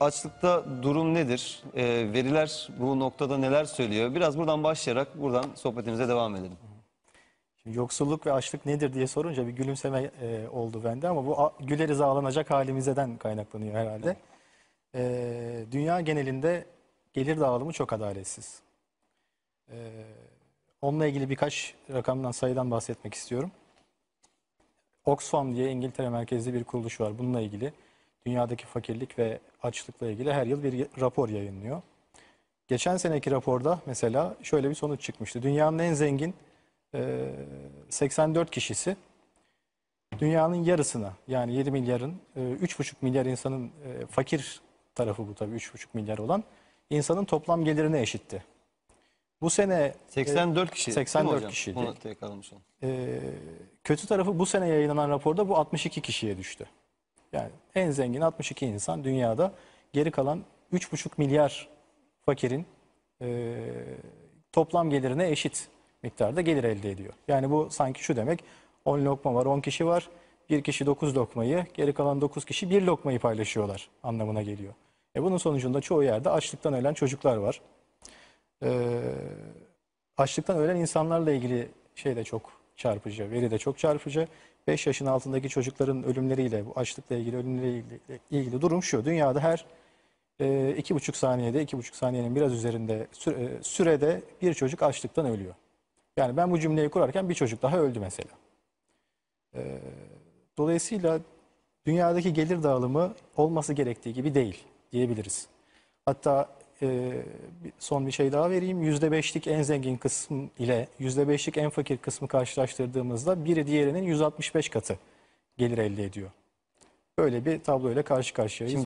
Açlıkta durum nedir? E, veriler bu noktada neler söylüyor? Biraz buradan başlayarak buradan sohbetimize devam edelim. Şimdi yoksulluk ve açlık nedir diye sorunca bir gülümseme e, oldu bende ama bu a, güleriz ağlanacak halimizden kaynaklanıyor herhalde. E, dünya genelinde gelir dağılımı çok adaletsiz. E, onunla ilgili birkaç rakamdan sayıdan bahsetmek istiyorum. Oxfam diye İngiltere merkezli bir kuruluş var bununla ilgili dünyadaki fakirlik ve açlıkla ilgili her yıl bir rapor yayınlıyor. Geçen seneki raporda mesela şöyle bir sonuç çıkmıştı. Dünyanın en zengin 84 kişisi dünyanın yarısına yani 7 milyarın 3,5 milyar insanın fakir tarafı bu tabii 3,5 milyar olan insanın toplam gelirine eşitti. Bu sene 84 kişi 84 kişi. Ee, kötü tarafı bu sene yayınlanan raporda bu 62 kişiye düştü. Yani en zengin 62 insan dünyada geri kalan 3,5 milyar fakirin e, toplam gelirine eşit miktarda gelir elde ediyor. Yani bu sanki şu demek 10 lokma var 10 kişi var bir kişi 9 lokmayı geri kalan 9 kişi bir lokmayı paylaşıyorlar anlamına geliyor. E bunun sonucunda çoğu yerde açlıktan ölen çocuklar var. E, açlıktan ölen insanlarla ilgili şey de çok çarpıcı, veri de çok çarpıcı. 5 yaşın altındaki çocukların ölümleriyle, bu açlıkla ilgili ölümleriyle ilgili, durum şu. Dünyada her e, iki buçuk saniyede, iki buçuk saniyenin biraz üzerinde e, sürede bir çocuk açlıktan ölüyor. Yani ben bu cümleyi kurarken bir çocuk daha öldü mesela. E, dolayısıyla dünyadaki gelir dağılımı olması gerektiği gibi değil diyebiliriz. Hatta e, son bir şey daha vereyim. %5'lik en zengin kısım ile %5'lik en fakir kısmı karşılaştırdığımızda biri diğerinin 165 katı gelir elde ediyor. Böyle bir tabloyla karşı karşıyayız. Şimdi